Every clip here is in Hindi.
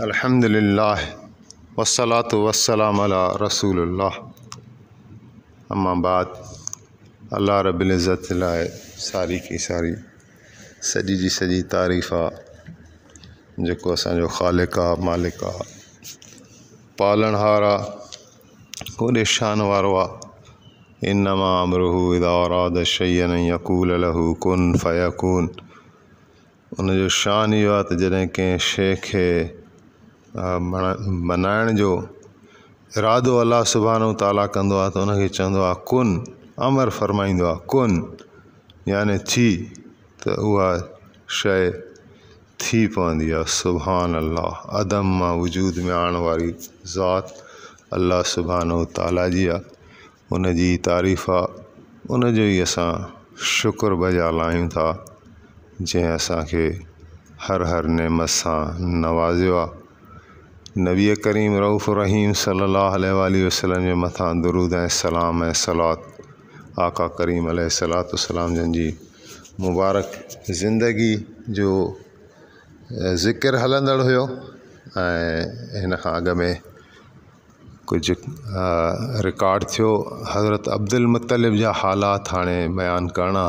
अल्हम्दुलिल्लाह वसलात वसलाम अला रसूलुल्लाह अम्मा बाद अल्लाह रब्ज़त लाए सारी की सारी सजी जी सॼी तारीफ़ आको जेको ख़ालिक आहे मालिक आहे पालण हार आहे होॾे शान वारो आहे इनमा अमरहू इदाराद शयन यकूल लहू कुन फ़यकून उनजो शान यो आ त जॾहिं शे के मनाइण जो इरादो अलाह सुबहान ताला कंदो आहे त उनखे कुन अमर फरमाइन आहे कुन याने थी तो उहा शइ थी पवंदी आहे सुभाणे अदम में वजूद में आने वाली ज़ात अल्लाह सुबहान ताला जी आहे उन जी तारीफ़ आहे उनजो शुक्र बजा लाहियूं था जंहिं असांखे हर हर नेमत से नवाज़ियो आहे नबी करीम रऊफ़ रहीम सल्ला वसलम जे मथा दुरुद ऐं सलाम ऐं सलात आका करीम सलातलाम जी मुबारक ज़िंदगी जो ज़िक्र हलंदड़ हुयो ऐं हिन खां अॻु में कुझु रिकॉड थियो हज़रत अब्दुल मुतलिब जा हालात हाणे बयानु करिणा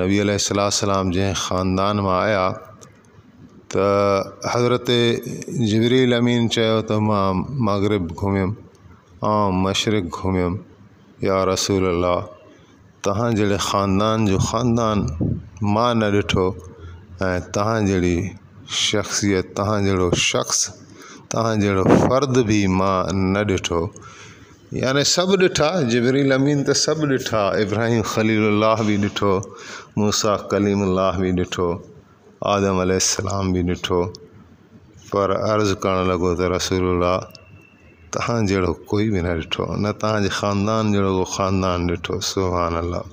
नबी सलाम जंहिं ख़ानदान मां आया त हज़रत जबरील अमीन चयो त मां मगरिब घुमियुमि ऐं मशरक़ घुमियुमि या रसूल अलाह तव्हां जहिड़े ख़ानदान जो ख़ानदान मां न ॾिठो ऐं तव्हां जहिड़ी शख़्सियत तव्हां जहिड़ो शख़्स तव्हां जहिड़ो फ़र्द बि मां न ॾिठो याने सभु ॾिठा जबरी लमीन त सभु ॾिठा इब्राहिम ख़लील ख़लीह बि ॾिठो मूसा कलीम अलाह बि ॾिठो आदम अलाम बि ॾिठो पर अर्ज़ु करणु लॻो त रसूल तव्हां जहिड़ो कोई बि न ॾिठो न तव्हांजे ख़ानदान जहिड़ो को ख़ानदान ॾिठो सुहान अलाह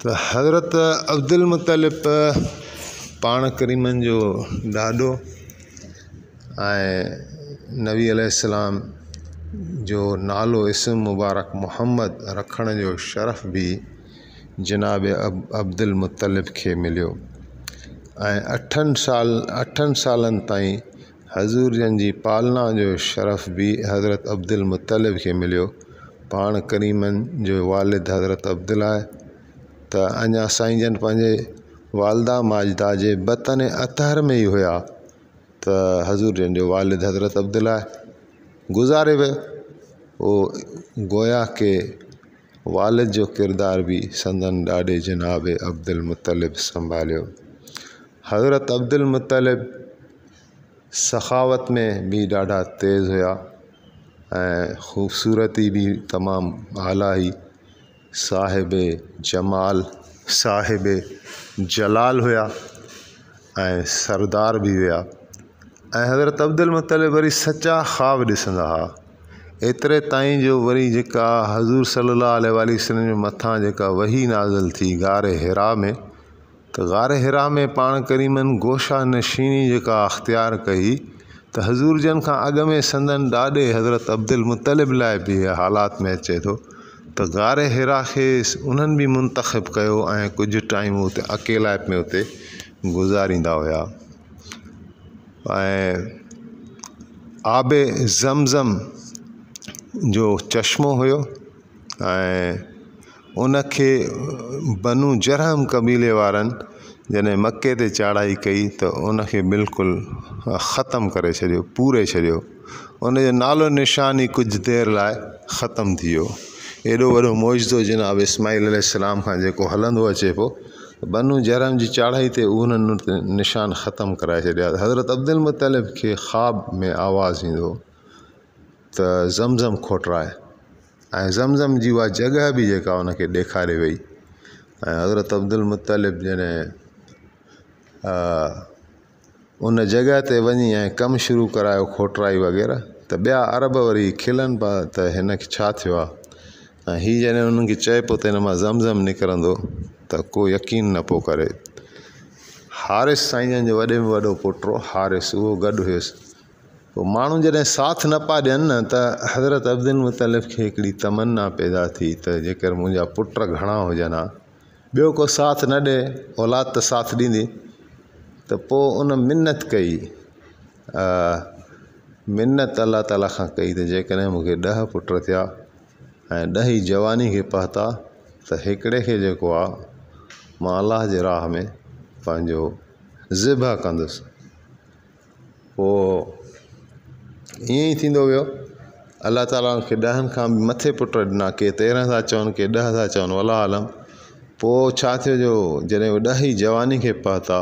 त हज़रत अब्दुल मुतलिप पाण करीमनि जो ॾाॾो ऐं नबी अलाम जो नालो इसल मुबारक मुहम्मद रखण जो शरफ़ बि जनाब अब अब्दुल खे के मिलो अठन साल अठन साल ताईं हज़ूरनि जी पालना जो शरफ़ भी हज़रत अब्दुल मुतलिब के मिलो पान करीमन जो वालिद हज़रत अब्दुल आहे त अञा साईं जन पंहिंजे वालदा माजदा के बतन अतहर में ई हुया त हज़ूरनि जो वालिद हज़रत अब्दुल आहे गुज़ारे वियो उहो गोया के वालिद जो किरदार भी संदन ॾाॾे जनाब अब्दुल मुतलिब संभालियो हज़रत अब्दुल मुतलिब सखावत में भी ॾाढा तेज़ हुया ऐं ख़ूबसूरती बि तमामु आला हुई साहिब जमाल साहिब जलाल हुआ सरदार भी हुआ ऐं हज़रत अब्दुल मुतलिब वरी सच्चा ख़्वाब ॾिसंदा हुआ एतरे ताईं जो वरी जेका हज़ूर सलाहु आल वसलम जे मथां जेका वही नाज़िल थी गारे हिरा में तो गारे हिरा में पाण करीमन गोशा नशीनी जेका अख़्तियार कही तो हज़ूर जन खां अॻु में संदन ॾाॾे हज़रत अब्दुल मुतलिब लाइ भी हालात में अचे तो त गारे हिरा खे उन्हनि भी मुंतखब किया कुछ टाइम हुते अकेला में उत गुज़ारींदा हुआ ऐं आबे ज़मज़म जो चश्मो हुयो ऐं उनखे बनू जरहम कबीले वारनि जॾहिं मके ते चढ़ाई कई त उनखे बिल्कुलु ख़तमु करे छॾियो पूरे छॾियो उनजो नालो निशान ई कुझु देरि लाइ ख़तमु थी वियो एॾो वॾो मुइज़ो जनाब इस्माहील इस्लाम खां जेको हलंदो अचे पियो बनू जरम जी चढ़ाई ते उन्हनि निशान ख़तमु कराए छॾिया हज़रत अब्दुल मुतलिब खे ख़्वाब में आवाज़ु ईंदो त ज़मज़म खोटराए ऐं ज़मज़म जी उहा जॻह बि जेका उन खे हज़रत अब्दुल मुतलिब जॾहिं उन जगह ते वञी ऐं कमु शुरू करायो खोटराई वग़ैरह तो ॿिया अरब वरी खिलन पिया त हिन खे छा थियो आहे चए पियो त हिन मां ज़मज़म निकिरंदो त को यकीन न पो करे हारिस साईं जन जो वॾे में वॾो पुटु हारिस उहो गॾु हुयुसि पोइ तो माण्हू जॾहिं साथ न पिया ॾियनि न त हज़रत अब्दुल मुतलिफ़ खे हिकिड़ी तमन्ना पैदा थी त जेकर मुंहिंजा पुट घणा हुजनि हा ॿियो को साथ न ॾिए औलाद त साथ ॾींदी त पोइ उन मिनत कई मिनत अलाह ताला खां कई त जेकॾहिं मूंखे ॾह पुट थिया ऐं ॾह ई जवानी खे पाता त हिकिड़े खे जेको आहे मां अलाह जे राह में पंहिंजो ज़िबा कंदुसि पोइ ईअं ई थींदो वियो अलाह ताला खे ॾहनि खां मथे पुट ॾिना के तेरहं था चवनि के ॾह था चवनि वला आलम पोइ छा थियो जो जॾहिं ॾह ई जवानी खे पाता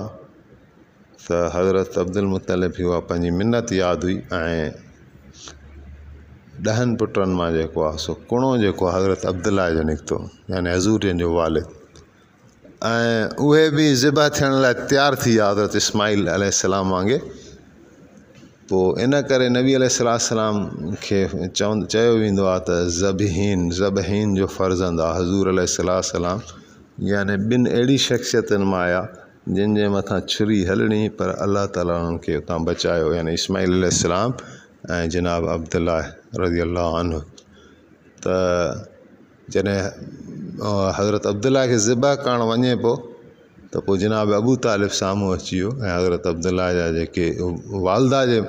त हज़रत अब्दुल मुतलिब खे उहा पंहिंजी मिनत यादि हुई ऐं ॾहनि पुटनि मां जेको आहे सो कुणो जेको आहे हज़रत अब्दुला जो निकितो यानी हज़ूरनि जो वालिद ऐं उहे बि ज़िबा थियण लाइ तयारु थी विया हज़रत इस्माहील अलाम वांगुरु पोइ इन करे नबी अलाम खे चवनि ज़बहीन ज़बहीन जो फर्ज़ंद आहे हज़ूर अलाम यानि बिन अड़ी शख्सियत मां आया जंहिंजे मथां छुरी हलणी पर अल्लाह ताला उन्हनि खे उतां बचायो यानी इस्माल इस्लाम जनाब अब्दुला रज़ी अलाह त जॾहिं हज़रत अब्दुला खे ज़िबा करणु वञे tako तो जनाब अबू तालिब सामू अची वो ऐं हज़रत अब्दुल्ला जा जेके वालदा जे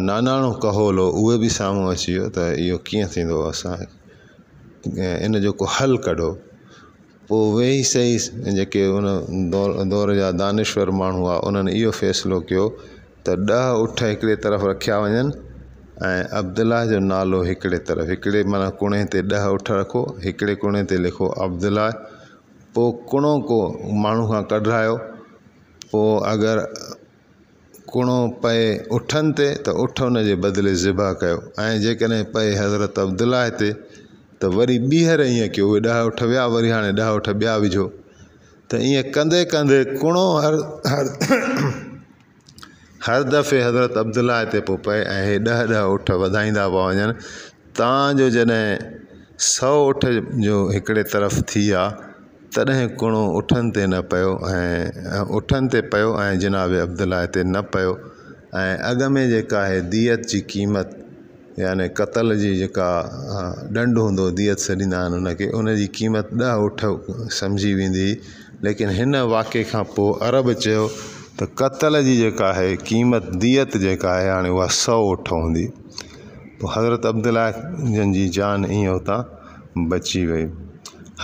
नानाणो कहोल हो उ भी साम्हूं अची वो त इहो कीअं थींदो इन जो को हल कढो तो वेही सही जो उन दौर दौर जा दानिश्वर माण्हू हुआ उन्हनि इहो फ़ैसिलो कयो उठ हिकिड़े तरफ़ रखा वन ऐं अब्दुल्ला जो नालो एकड़े तरफ़ एक माना कुणे ते उठ रखो एकड़े कुणे लिखो अब्दुल्ला पोइ कुणो को माण्हू खां कढायो पोइ अगरि कुणो पए उठनि ते त उठ उन जे बदिले ज़िबा कयो ऐं जेकॾहिं पए हज़रत अब्दुला हिते त वरी ॿीहर ईअं कयो उहे ॾह उठ विया वरी हाणे ॾह उठ ॿिया विझो त ईअं कंदे कंदे कुणो हर हर हर दफ़े हज़रत अब्दुला हिते पोइ पए ऐं इहे ॾह ॾह उठ वधाईंदा पिया वञनि तव्हांजो जॾहिं सौ उठ जो हिकिड़े तरफ़ थी आहे तॾहिं कुणो उठन ते न पियो उठन ते पियो जनाब अब्दुल्ला ते न पो अग में जेका है दियत जी क़ीमत यानि क़तल जी जेका ॾंड दियत दीयत सॾींदा उनके उनकी क़ीमत दह उठ समझी वी लेकिन इन वाक्य का पो अरब चो त क़तल जी जेका है क़ीमत दियत जेका है हाँ वह सौ उठ हूंदी हज़रत अब्दुल्ला जन जान इं बची वई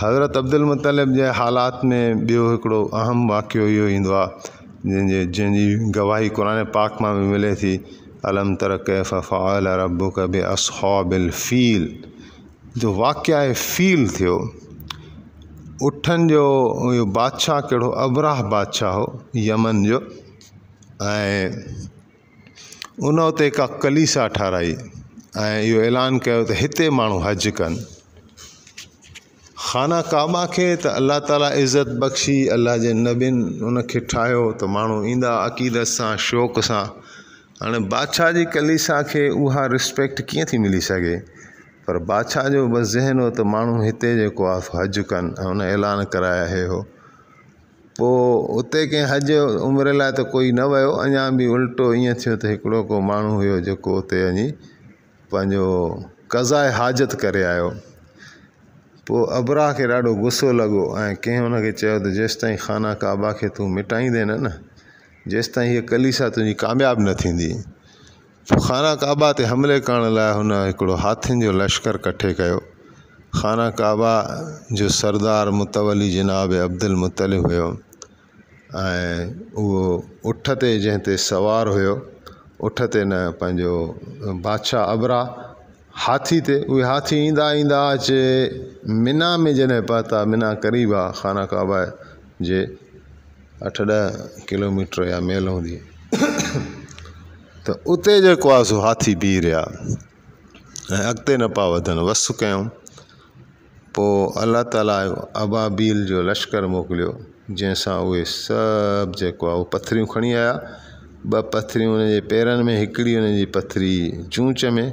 हज़रत मुतलिब के हालात में बोड़ो अहम वाक्य यो ईंदो जैसे जंहिंजे गवाही कुरान पाक में भी मिले थी अलम तरक फ़ाल रब बि असहाबिल फ़ील जो है फ़ील थो उठन जो यो बादशाह कड़ो अबराह बादशाह हो यमन जो उन का कलीसा ठाराई यो ऐलान किया तो इतने माण्हू हज कन ख़ाना काबा के त अलाह ताला इज्जत बख़्शी अल्लाह जे नबियुनि उनखे ठाहियो त अक़ीदत से शौक़ से हाँ बादशाह जी कलीसा खे उहा रिस्पेक्ट कीअं मिली सके पर बादशाह जो बस ज़हन हो तो माण्हू हिते जेको हज कन ऐं ऐलान कराया हे हो पोइ उते कंहिं हज उम्र ला तो कोई न वियो अञा बि उल्टो ये थियो त को माण्हू हुए जेको उते कज़ाए हाजत करे आयो पोइ अबराह खे ॾाढो गुसो लॻो ऐं कंहिं हुनखे चयो त खाना काबा के तू मिटाईदे न न जेसिताईं हीअ कलीसा तुंहिंजी कामयाबु न खाना काबा ते हमले करण लाइ हुन जो लश्कर कठे खाना काबा जो सरदार मुतवली जिनाब अब्दुल मुतलिब हुयो ऐं उहो उठ सवार हुयो उठ ते बादशाह अबरा हाथी थे उहे हाथी इंदा ईंदा अचे मिना में जॾहिं पहुता मिना क़रीब आहे खाना काबा जे अठ ॾह किलोमीटर या मेल हूंदी तो उते जेको आहे हाथी बीह रहिया ऐं न पा वधनि वस कयूं पोइ अलाह ताला अबाबील जो लश्कर मोकिलियो जैसा उहे सभु जेको आहे उहो आया ॿ पथरियूं हुन जे में हिकिड़ी हुन जी पथरी चूंच में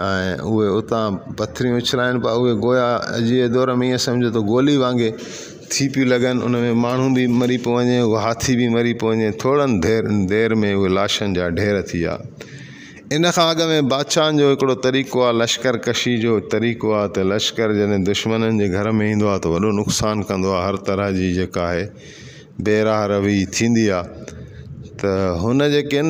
ऐं उहे उतां पथरियूं उछलाइनि गोया अॼु दौर में ये समझो तो गोली वांगुरु थी पियूं लॻनि उन मू भी मरी पियो हाथी भी मरी पियो थोड़न देर देर में उ लाशन जा ढेर थी इन खां अॻु में बादशाहनि जो हिकिड़ो तरीक़ो आहे लश्कर कशी जो तरीक़ो आ त लश्कर जैसे दुश्मन के घर में ईंदो तो वो नुकसान कर हर तरह जी जेका आहे बेराह रवी थींदी त हुन जेके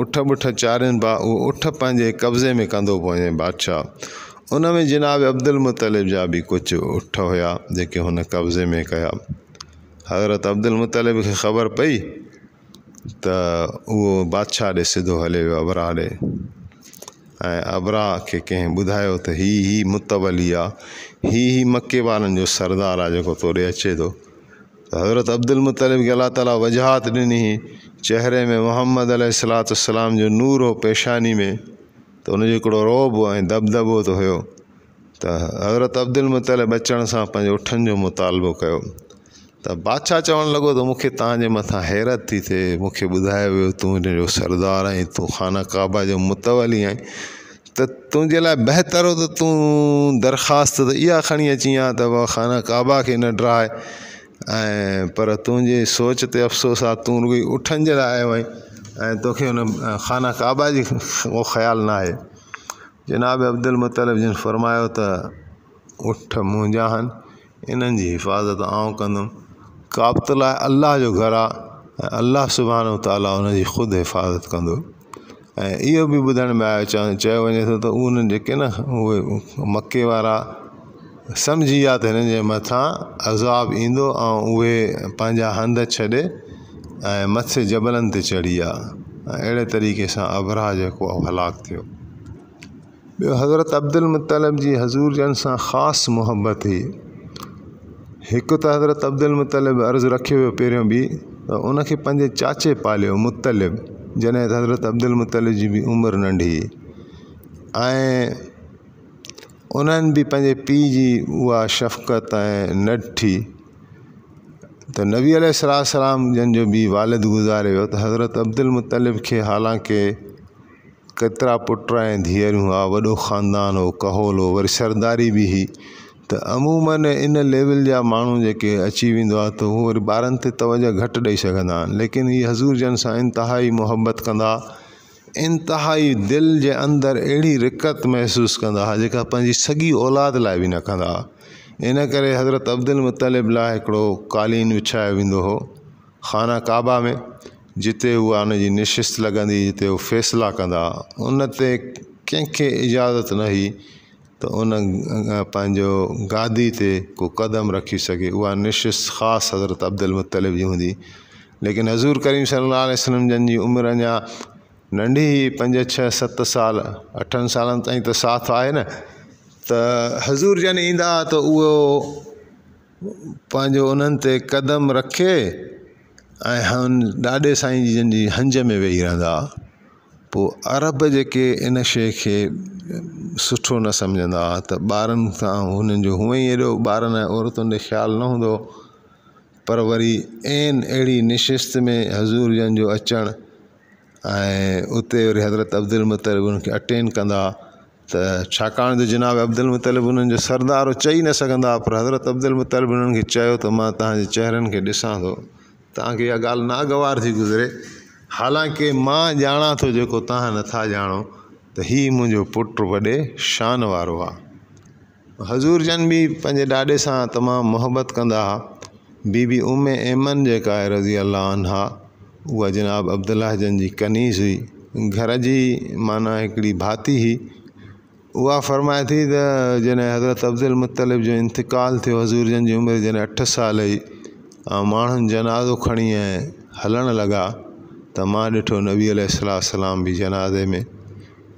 उठ बुठ चार पिया उठ पंहिंजे कब्ज़े में कंदो पे बादशाह उन में जनाब अब्दुल मुतलिब जा बि कुझु उठ हुआ जेके कब्ज़े में कया हज़रत अब्दुल मुतलिब खे ख़बर पई तो बादशाह ॾे सिधो हले वियो अबराह ॾे ऐं अबराह खे कंहिं ॿुधायो त ही ही मुतवली आहे ही ही मके वारनि जो सरदार आहे जेको तोॾे अचे तो तो हज़रत अब्दुलमतलब की अल्लाह ताली वजहत ॾिनी चेहरे में मोहम्मद सलातलाम जो नूर हो पेशानी में तो हुनजो रोब ऐं दबदबो तो हो तो हज़रत अब्दुल मुतलब अचण से उठन जो मुतालबो कर त बादशाह चवणु लॻो त मूंखे तव्हांजे मथां हैरत थी थिए मूंखे ॿुधायो वियो तूं हिन सरदार आई तू खाना काबा जो मुतवली आई तो तुझे लाइ बेहतर हो तो तू दरख़्वास्त तो इहा खणी अची आ खाना काबा के न ड्राए पर तुंहिंजी सोच ते अफ़सोस आहे तूं रुॻी उठनि जे लाइ आयो ख़ाना काबा जी उहो ख़्यालु न आहे जनाब अब्दुल मुतलिब जिन फ़रमायो त उठ मुंहिंजा आहिनि हिफ़ाज़त आउं कंदुमि काबत लाइ अलाह जो घर आहे ऐं अलाह सुभाणे ताला हुन हिफ़ाज़त कंदो ऐं इहो बि ॿुधण में आयो चयो वञे थो त उन जेके न उहे समझी विया त हिननि जे अज़ाब इंद ऐं उहे पंहिंजा हंधि चढ़ी आड़े तरीक़े से अबराह जो हलाक थो हज़रत अब्दुल मुतलब की हज़ूर जन से खास मुहबत हुई एक तो हज़रत अब्दुल मुतलब अर्ज रखे हुए पे भी तो उनखे चाचे पाल मुतलिब जैसे हज़रत अब्दुल मुतलिब की भी उम्र नंढी हुई उन्हें भी पंहिंजे पी की उ शफ़क़त ऐं तो नबी अल सलाम जंहिंजो बि वालिद गुज़ारे वियो तो हज़रत अब्दुल मुतलिब खे हालांकि केतरा पुट ऐं धीअरूं हुआ वो ख़ानदान हो कहोल हो वरी सरदारी भी हुई तो अमूमन इन लेवल जा मू जेके अची वेंदो तो वो वो वरी तवज घट तवजो लेकिन ये हज़ूर जन सां इंतिहाई मुहबत कंदा इंतहाई दिल के अंदर अड़ी रिकत महसूस कह हुआ सगी औलाद ला भी न कंदा इन करे हज़रत अब्दुल मुतलिब लाइ हिकिड़ो क़ालीन विछायो वो हुओ ख़ाना काबा में जिते हुआ उनकी जी निशिस्त लॻंदी जिते उहे फ़ैसिला कंदा उन ते इजाज़त न तो त उन गादी ते को क़दम रखी सके उहा निशिस्त ख़ासि हज़रत अब्दुल मुतलिब जी हूंदी लेकिन हज़ूर करीम सल वसलम जन जी उमिरि अञा नंढी पंज छह सत साल अठनि सालनि ताईं त साथ आहे न त हज़ूर जन ईंदा त उहो पंहिंजो उन्हनि ते क़दम रखे ऐं हुन ॾाॾे साईं जन जी हंज में वेही रहंदा पोइ अरब जेके इन शइ खे सुठो न सम्झंदा त ॿारनि सां हुननि जो हूअं ई एॾो ॿारनि ऐं औरतुनि ॾे ख़्यालु न हूंदो पर वरी एन अहिड़ी निशिस्त में हज़ूर जन जो अचणु ऐं उते वरी हज़रत अब्दुल मुतलिब उन्हनि अटेंड अटेन कंदा त छाकाणि त अब्दुल मुतलिब उन्हनि सरदार चई ना पर हज़रत अब्दुल मुतलिब उन्होंने खे चयो त मां तव्हांजे चहिरनि यह गाल नागवार थी गुज़रे हालांकि मां जाना तो जो तव्हां जानो तो त हीउ मुंहिंजो पुटु वॾे शान वारो आहे हज़ूर जन बि पंहिंजे ॾाॾे सां तमामु कंदा बीबी उमे ऐमन जी रज़ी अलाह हा वह जनाब अब्दुल्ला जन की कनीस हुई घर की माना एक भाती हुई वह फरमाए थी तो जैसे हज़रत अब्दुल मुतलिब जो इंतकाल थे हज़ूर जन की उम्र जैसे अठ साल हुई ऐं जनाज़ो खड़ी ऐं लगा तो त मां ॾिठो नबी अलाम भी जनाज़े में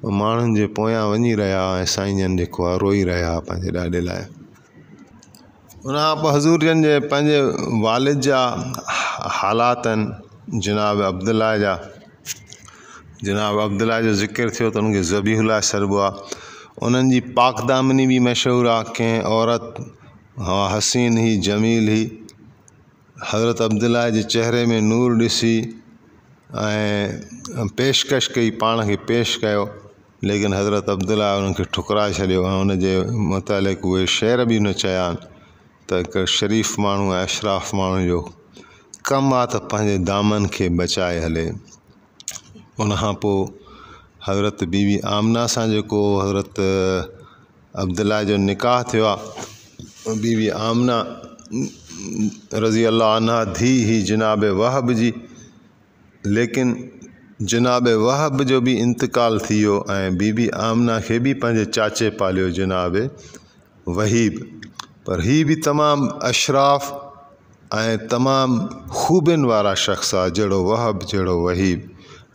माण्हुनि के पोया वही रहा साई जन जो रोई रहा पाँच डाडे ला उन हज़ूर जन जे पैं वालिद जहा हालात जनाब अब्दुल्ला जा जनाब अब्दुल्ला जो ज़िक्र थियो त हुनखे ज़बीहुल्ला सॾिबो आहे उन्हनि जी पाकदामनी बि मशहूरु आहे कंहिं औरत हा हसीन ही जमील ही हज़रत अब्दुल्ला के चेहरे में नूर ॾिसी पेशकश कई पान के पेश कयो लेकिन हज़रत अब्दुल्ला हुनखे ठुकराए छॾियो ऐं हुनजे मुतालिक़ उहे शेर बि हुन चया त शरीफ़ माण्हू ऐं अशराफ़ माण्हू जो कम आहे दामन के बचाए हले उन हज़रत बीवी आमना सां जेको हज़रत अब्दुल्ला जो निकाह थो बीवी आमना रज़ी अल्लाह धी थी ही जनाब वहब जी लेकिन जनाब वहब जो भी इंतकाल थी बीबी आमना के भी पैं चाचे पालियो जनाब वहीब पर ही भी तमाम अशराफ़ तमाम तमामु वारा शख़्स आ जड़ो वहब जड़ो वहीब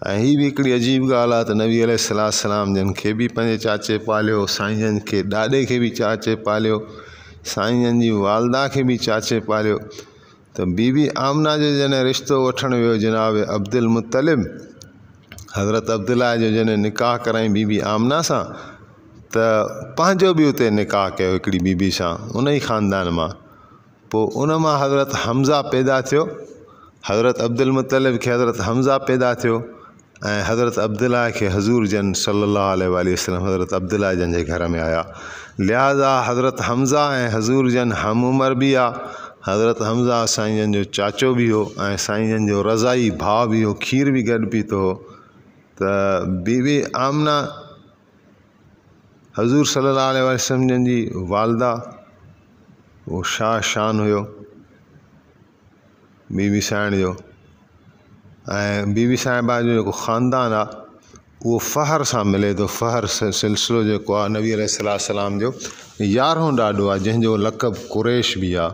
ऐं भी अजीब गाल नबी अल सलाम जन खे चाचे पाल साईं जन के ॾाॾे के भी चाचे पालो साईं जन वालदा के भी चाचे पालो तो बीबी आमना जो जैसे रिश्तो वन वो जनाब अब्दुल मुतलिब हज़रत अब्दुल्ला जो जैसे निकाह कराई बीबी आमना सा तो भी बि निकाह बीबी से उन ही ख़ानदान में उन मां हज़रत हमज़ा पैदा थियो हज़रत अब्दुल मुतलिब खे हज़रत हमज़ा पैदा थियो हज़रत अब्दुल्ला के हज़ूर जन सलाह वसलम हज़रत अब्दुल्ला जन जे घर में आया लिहाज़ा हज़रत हमज़ा ऐं हज़ूर जन हम उमर बि आहे हज़रत हमज़ा साईं जन जो चाचो भी हो ऐं साईं जन जो रज़ाई भाव भी हो खीर भी गड पीत हो त बीबी आमना हज़ूर सलाहु वसलम जन जी वालदा वो शाह शान हुयो बीबी साइण जो बीबी साहिबा जो जेको ख़ानदान आहे उहो फ़हर से मिले तो फ़हर सिलसिलो जेको आहे नबी अलाम जो यारहों ॾाॾो आहे जंहिंजो लकब कुरेश भी आ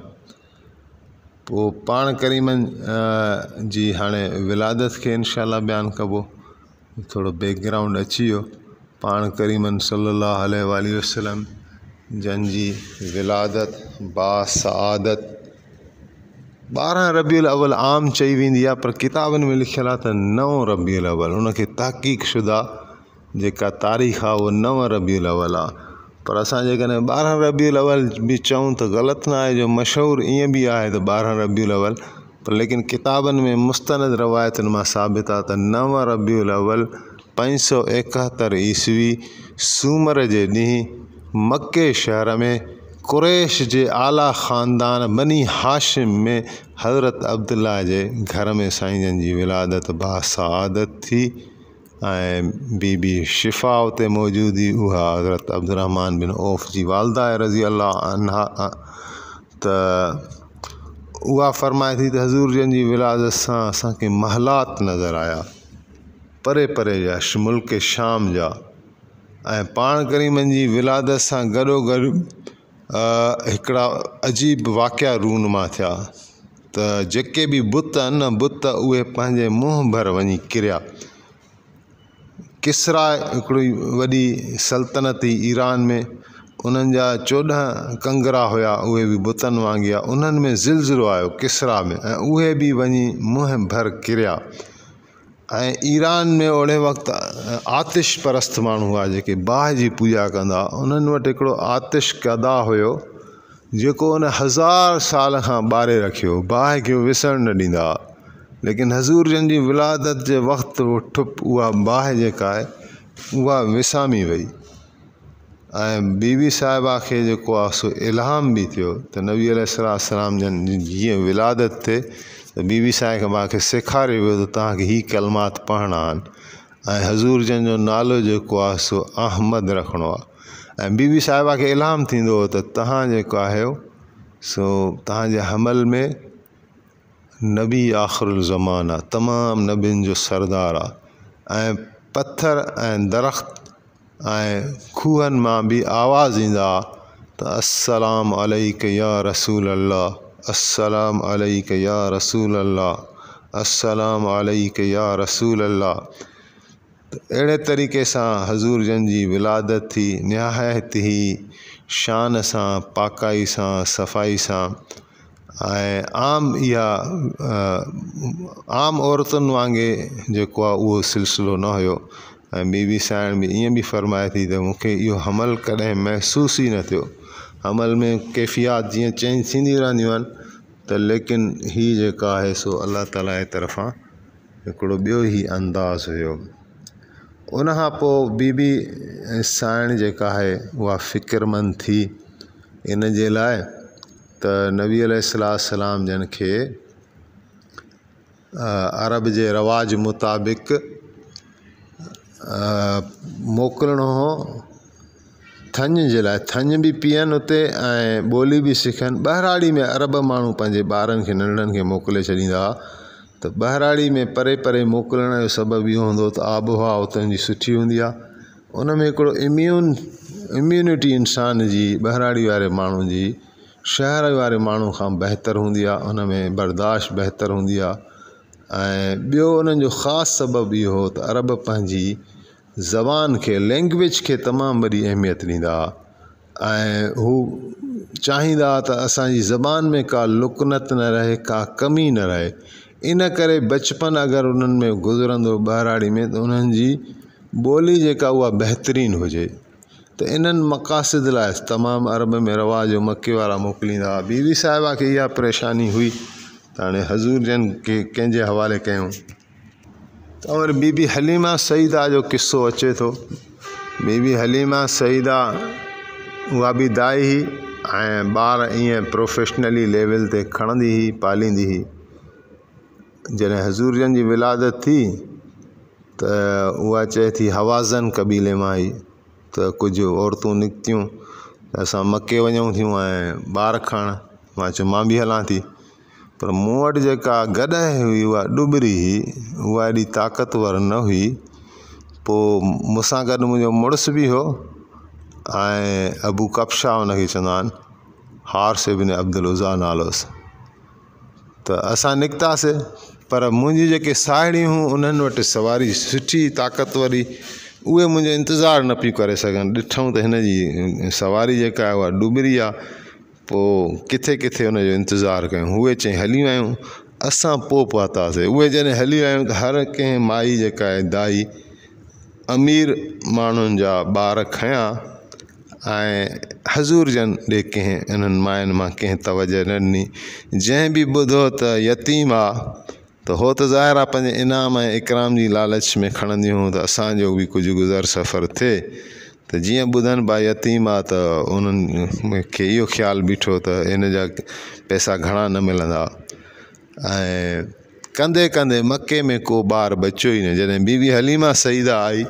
पोइ पाण करीमनि जी हाँ विलादत के इनशाला बयान कबो थोरो बैकग्राउंड अची वो पान करीमन सलाहु आल वसलम जंजी विलादत बासआदत बारह रबीअल अवल आम चई वी पर किताबन में लिखल आ नव नओं अवल उन तहक़ीक़ शुदा जेका तारीख़ आ उहा नव रबीअल अवल आ पर अस जेकॾहिं ॿारहं अवल भी चऊं तो गलत ना आहे जो मशहूर इं भी आहे तो बारह रबीअल अवल पर लेकिन किताबन में मुस्तंद रवायत में साबित आ त नव रबीअल अवल पंज सौ ईस्वी सूमर के ॾींहुं मक्के शहर में कुरेश जे आला ख़ानदान बनी हाशिम में हज़रत अब्दुल्ला जे घर में साईं जन की विलादत बासादत थी ऐं बीबी शिफ़ा उते मौजूद हुई उहा हज़रत अब्दुलरहमान बिन औफ़ की वालदा है रज़ी अल्लाह अनहा त उहा फरमाए थी त हज़ूर जन की विलादत से असांखे महलात नज़र आया परे परे जा मुल्क शाम जा ऐं पाण करीमनि जी विलादत सां गॾोगॾु हिकिड़ा अजीब वाकिया रूनुमा मां थिया त जेके बि बुत आहिनि बुत उहे पंहिंजे मुंहं भर वञी किरिया किसरा हिकिड़ी वॾी सल्तनत हुई ईरान में उन्हनि जा कंगरा हुआ उहे बि बुतनि वांगुर उन्हनि में ज़िलज़िलो आयो किसरा में ऐं उहे बि वञी भर किरिया ऐं ईरान में ओड़े वक्त आतिश परस्त माण्हू हुआ जेके बाहि जी पूॼा कंदा उन्हनि वटि हिकिड़ो आतिश कदा हुयो जेको हुन हज़ार साल खां ॿारे रखियो बाहि खे विसण न ॾींदा हुआ लेकिन हज़ूर जन जी विलादत जे वक़्तु उहो ठुप उहा बाहि जेका आहे उहा विसामी वई ऐं बीबी साहिबा खे जेको आहे सो इल्हाम बि थियो त नबी अल सलाम जन जीअं विलादत ते त बीबी साहिब मूंखे सेखारे वियो त तव्हांखे हीअ कलमात पढ़णा आहिनि ऐं हज़ूर जन जो नालो जेको सो अहमद रखो आहे ऐं बीबी साहिबा खे इल्हाम थींदो हुओ सो तव्हांजे हमल में नबी आख़िर ज़मान आहे तमामु नबियुनि जो सरदार आहे ऐं पथर दरख़्त ऐं खूहनि मां बि आवाज़ ईंदा त असलाम या रसूल अल्लाह अस्सलाम अलैक या रसूल अल्लाह अस्सलाम अलैक या रसूल अल्लाह अड़े तरीक़े सां हज़ूर जन जी विलादत थी निहायत ही शान सां पाकाई से सफ़ाई सां आम इहा आम औरत वांगुरु जो आहे सिलसिलो न हुयो ऐं बीबी साइण बि ईअं बि फ़रमाए थी तो मूंखे यो हमल कॾहिं महसूस ही न थो अमल में कैफ़ियात जो चेंज थींदी रहंदियूं आहिनि लेकिन हीअ जेका है सो अल्लाह ताला जे तरफ़ां हिकिड़ो ॿियो ई अंदाज़ हुयो उन खां पोइ बीबी साइण जेका आहे उहा फ़िक्रमंद थी इन जे लाइ त नबी सलाम जन खे अरब जे रवाज मुताबिक़ मोकिलिणो हो थञ जे लाइ थञ बि पीअनि उते ऐं ॿोली बि सिखनि बहिराणी में अरब माण्हू पंहिंजे ॿारनि खे नंढनि खे मोकिले छॾींदा हुआ त बहिराणी में परे परे मोकिलण जो सबबु इहो हूंदो त आबहवा उतां जी सुठी हूंदी आहे उन में हिकिड़ो इम्यून इम्यूनिटी इंसान जी बहिराणी वारे माण्हू जी शहर वारे माण्हू खां बहितरु हूंदी आहे उन में बर्दाश्त बहितरु हूंदी आहे ऐं ॿियो उन्हनि जो ख़ासि सबबु इहो हो त अरब पंहिंजी ज़बान के लैंग्वेज के तमाम बड़ी अहमियत ॾींदा चाहिंदा हू चाहींदा त ज़बान में का लुकनत न रहे का कमी न रहे इन कर बचपन अगर उन गुजर बहराड़ी में तो उन्होंने बोली ॿोली बेहतरीन उहा बहितरीनु हुजे त इन्हनि मक़ासिद लाइ तमामु अरब में रवाज मके वारा मोकिलींदा बीवी साहिबा के इहा परेशानी हुई तो हाँ हज़ूर जन के कंहिंजे हवा कयूं तो और बीबी हलीमा सईदा जो किस्सो अचे तो बीबी हलीमा सईदा उहा बि दाई ही ऐं ॿार प्रोफेशनली लेवल ते खणंदी ही पालींदी हुई जॾहिं हज़ूरजन की विलादत थी त उहा चए थी हवाज़न कबीले में ई तो कुछ औरतूं निकितियूं अस मके वञूं थियूं ऐं खण मां चयो हलां थी पर मूं वटि जेका हुई उहा ॾुॿरी हुई उहा एॾी ताक़तवर न हुई पोइ मूंसां गॾु मुंहिंजो मुड़ुसु बि हो ऐं अबू कबशा उन चवंदा आहिनि हार्स बिन अब्दुल उज़ा नालो हुअसि त असां निकितासीं पर मुंहिंजी जेके साहेड़ियूं हुयूं उन्हनि वटि सवारी सुठी ताक़तवरी उ मुंहिंजो इंतज़ारु न पी कर सघनि ॾिठऊं त हिन सवारी जेका आहे उहा પો કિતھے કિતھے ઓને જો ઇંતજાર કરે હુએ ચે હલી આયે આસા પો પોતા સે ઓજે હલી આયે હર કે માઈ જે કા દાઈ અમીર માણન જા બાર ખયા આય હઝુર જન દેખે હે એન માઈન માં કે તવજન ની જે ભી બધો તો યતીમા તો હો તો ઝાહરા પન ઇનામ ઇકરામ જી લાલચ મે ખણદ્યું તો આસા જો ભી કુછ ગુзар સફર તે तो जीअं ॿुधनि भाई यतीम आ त उन्हनि खे इहो ख़्यालु बीठो त इन जा पैसा घणा न मिलंदा ऐं कंदे कंदे मके में को ॿार बचियो ई न जॾहिं बीवी हलीमा सईदा आई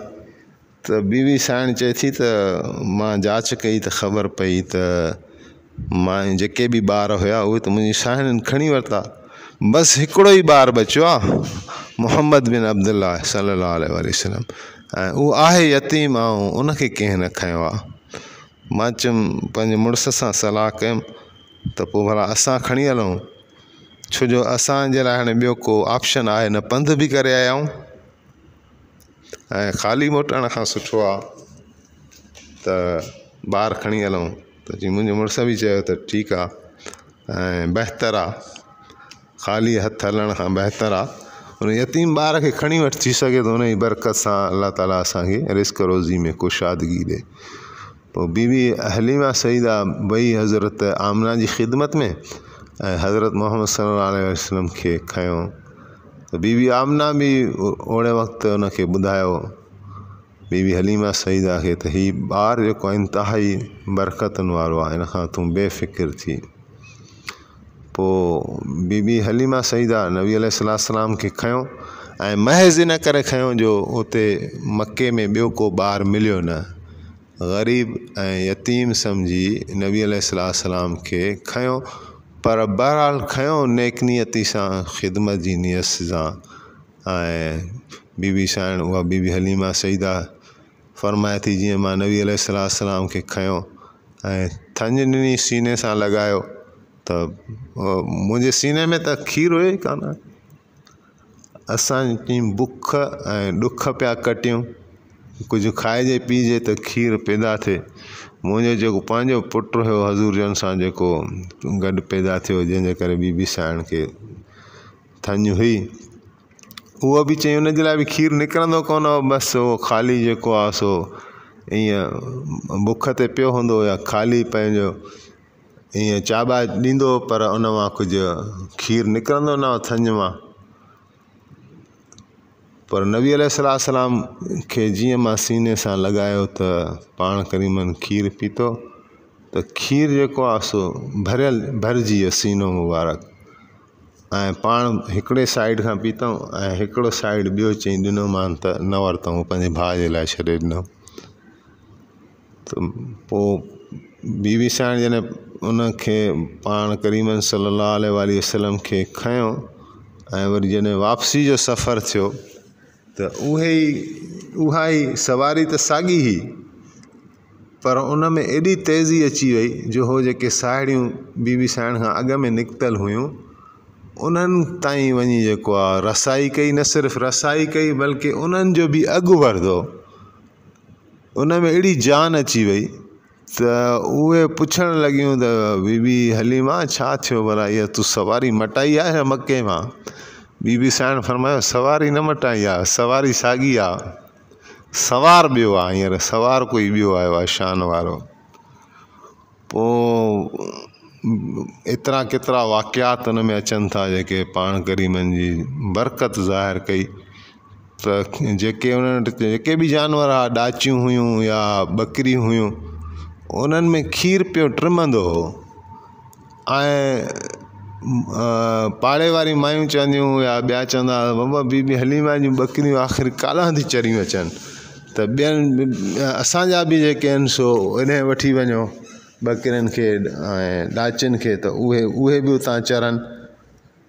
तो बीवी साइण चए थी त मां जांच कई त ख़बर पई त मां जेके बि ॿार हुया उहे त मुंहिंजी साहिणनि खणी वरिता बसि हिकिड़ो ई ॿारु बचियो मोहम्मद बिन अब्दुल्ला सलाहु वसलम ऐं उहो आहे यतीम ऐं उनखे कंहिं न खयो आहे मां चयमि पंहिंजे मुड़ुस सां सलाह कयमि त पोइ भला असां खणी हलूं छो जो असांजे लाइ हाणे ॿियो को ऑप्शन आहे न पंधु बि करे ऐं ख़ाली मोटण खां सुठो आहे त ॿाहिरि खणी हलूं त चई मुंहिंजो मुड़ुस बि चयो त ठीकु आहे ऐं बहितरु आहे ख़ाली हथु हलण खां बहितरु आहे उन यतीम ॿार खे खणी वठिजी सघे त हुनजी बरक़त सां अलाह ताला असांखे रिस्क रोज़ी में कुशादगी शादगी ॾिए पोइ बीवी हलीमा सईद आहे ॿई हज़रत आमना जी ख़िदमत में ऐं हज़रत मोहम्मद सलाहु वसलम खे खयो त बीबी आमना बि ओड़े वक़्तु हुन खे ॿुधायो बीबी हलीमा सईदा खे त हीउ ॿारु जेको आहे इंतिहाई बरक़तुनि वारो आहे हिन खां तूं बेफ़िक्र थी पोइ बीबी हलीमा सईदा नबी अलाम के खो महज़ इन कर जो उते मके में बो को बार मिलो न ग़रीब ए यतीम समझी नबी अलाम के खो पर बहरहाल खो नेकनियती से ख़िदमत जी नियत सां बीबी साइण उहा बीबी हलीमा सईदा फरमाए थी जी मां नबी अलाम के खो ऐं थंज सीने से लगा त मुंहिंजे सीने में त खीरु हुयो ई कोन असांजी बुख ऐं ॾुख पिया कटियूं कुझु खाइजे पीजे त खीरु पैदा थिए मुंहिंजो जेको पंहिंजो पुटु हुयो हज़ूर जन सां जेको गॾु पैदा थियो जंहिंजे करे ॿी बि साइण खे थञ हुई उहो बि चई हुनजे लाइ बि खीरु निकिरंदो कोन हुओ बसि उहो खाली जेको आहे सो ईअं बुख ते पियो हूंदो या ख़ाली पंहिंजो ईअं चाॿा ॾींदो पर उन मां कुझु खीरु निकिरंदो न थि मां पर नबी अलाम खे जीअं मां सीने सां लॻायो त पाण करीमन खीरु पीतो त खीरु जेको आहे सो भरियल भरिजी वियो सीनो मुबारक ऐं पाण हिकिड़े साइड खां पीतऊं ऐं हिकिड़ो साइड ॿियो चई ॾिनो मां त न वरितऊं पंहिंजे भाउ जे लाइ छॾे ॾिनो त पोइ बी वी जॾहिं उनखे पाण करीमन सलाहु वसलम खे खयो वरी जॾहिं वापसी जो सफ़र थो तो उ सवारी तो सागी ही पर उन में एॾी तेज़ी अची वही जो हो जेके साहेड़ियूं बीबी साइण खां अॻु में निकितल हुई उन्हनि ताईं वञी रसाई कई न सिर्फ रसाई कई बल्कि उन्हनि जो बि अघु उन में अहिड़ी जान अची वई त उहे पुछणु लॻियूं त बीबी हलीमा छा थियो भला इहा तूं सवारी मटाई आहे या मके मां बीबी साइण फरमायो सवारी न मटाई आहे सवारी साॻी आहे सवार ॿियो आहे हींअर सवार कोई ॿियो आयो आहे शान वारो पोइ एतिरा केतिरा वाक़ियात हुन में अचनि था जेके पाण करीमनि जी बरक़त ज़ाहिर कई त जेके उन्हनि वटि जेके बि जानवर हुआ ॾाचियूं हुयूं या ॿकरियूं हुयूं उन्हनि में खीर पियो टिमंदो हो ऐं पाड़े वारी मायूं चवंदियूं या ॿिया चवंदा हुआ बाबा बीबी हलीमा जूं ॿकिरियूं आख़िर कालां थी चरियूं अचनि त ॿियनि असांजा बि जेके सो होॾे वठी वञो ॿकिरियुनि खे ऐं ॾाचियुनि खे त उहे उहे बि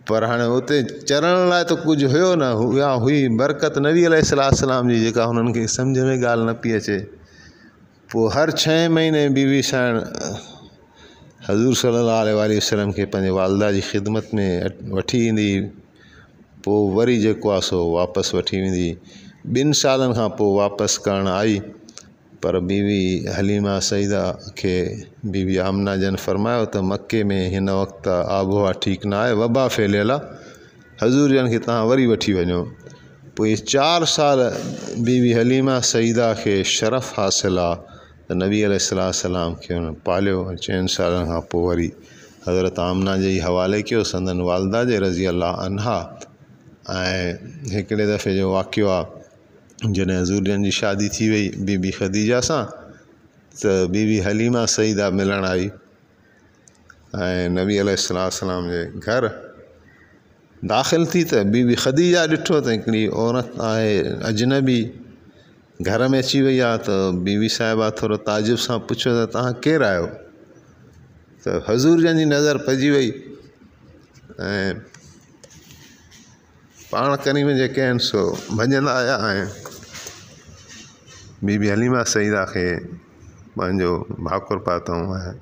पर हाणे उते चरण लाइ त कुझु हुयो न उहा हुई बरकत नबी अल सलाम जी जेका हुननि खे में ॻाल्हि न पई अचे वो हर छः महीने बीबीषण हजूर सल्ला वसलम खे वालदा की ख़िदमत में वी ईंदी वरी जो सो वापस वी वी बिन साल वापस कर आई पर बीवी हलीमा सईदा के बीवी आमना जन फरमा तो मके में इन वक्त आबो हवा ना है वबा फैलियल हज़ूर जन के तव्हां वरी वी वो पोइ साल बीवी हलीमा सईदा के शरफ़ हासिल आ त नबी अल खे हुन पालियो ऐं चइनि सालनि खां पोइ वरी हज़रत आमना जे हवाले कयो संदन वालदा जे रज़ी अलाह ऐं हिकिड़े दफ़े जो वाक़ियो आहे जॾहिं ज़ूरीअनि जी शादी थी वई बीबी ख़दीजा सां त बीबी हलीमा सईदा मिलणु आई ऐं नबी अल जे घर दाख़िल थी त बीबी ख़दीजा ॾिठो त हिकिड़ी औरत आहे अजनबी घर में अची वही तो त बीवी साहिबा थोड़ा ताजुब से पुछियो त तव्हां केरु आहियो त हज़ूर जन की नज़र पइजी वही पा पाण करीम जेके सो भजन आया ऐं बीबी हलीमा सईदा के पंहिंजो भाकुर पातऊं ऐं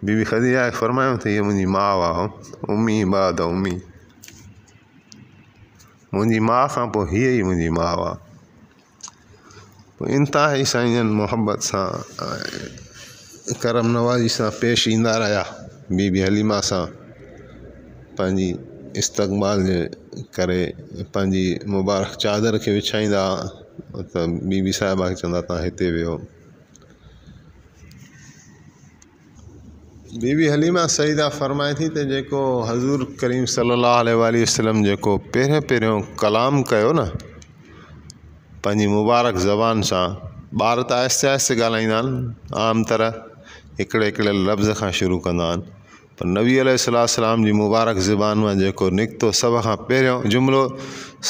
बीबी ख़दीजा खे फरमायो त हीअ मुंहिंजी माउ आहे उमी बाद उम्मी मुझी माँ का ही मुझी माँ वा इंतिहाई साईं जन मोहब्बत से करम नवाज़ी सां पेश ईंदा रहिया बीबी हलीमा सां पंहिंजी करी मुबारक चादर के विछाईंदा तो बीबी साहबा खे चवंदा तव्हां हिते बीबी हलीमा सईदा फ़रमाए थी तो जेको हज़ूर करीम सलाहु आल वसलम जेको पहिरियों पहिरियों कलाम कयो न पंहिंजी मुबारक ज़बान से बार तो आहिस्ते आहिस्ते ॻाल्हाईंदा आम तरह हिकिड़े हिकिड़े लफ़्ज़ का शुरू कंदा आहिनि पर नबी अलाम जी मुबारक ज़बान मां जेको निकितो सभ खां पहिरियों जुमिलो